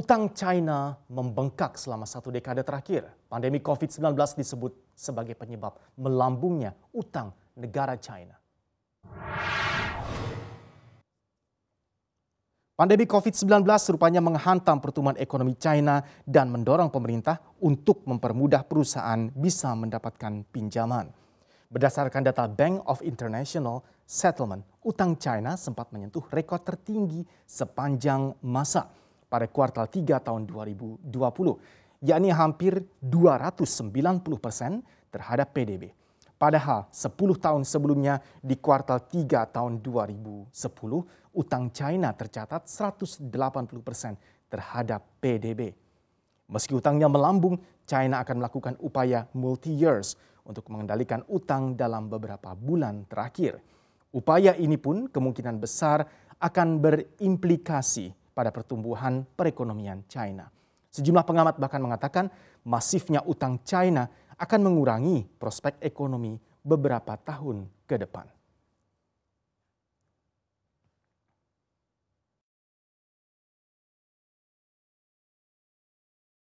Utang China membengkak selama satu dekade terakhir. Pandemi COVID-19 disebut sebagai penyebab melambungnya utang negara China. Pandemi COVID-19 rupanya menghantam pertumbuhan ekonomi China dan mendorong pemerintah untuk mempermudah perusahaan bisa mendapatkan pinjaman. Berdasarkan data Bank of International Settlement, utang China sempat menyentuh rekor tertinggi sepanjang masa pada kuartal 3 tahun 2020, yakni hampir 290 persen terhadap PDB. Padahal 10 tahun sebelumnya di kuartal 3 tahun 2010, utang China tercatat 180 persen terhadap PDB. Meski utangnya melambung, China akan melakukan upaya multi-years untuk mengendalikan utang dalam beberapa bulan terakhir. Upaya ini pun kemungkinan besar akan berimplikasi pada pertumbuhan perekonomian China. Sejumlah pengamat bahkan mengatakan masifnya utang China akan mengurangi prospek ekonomi beberapa tahun ke depan.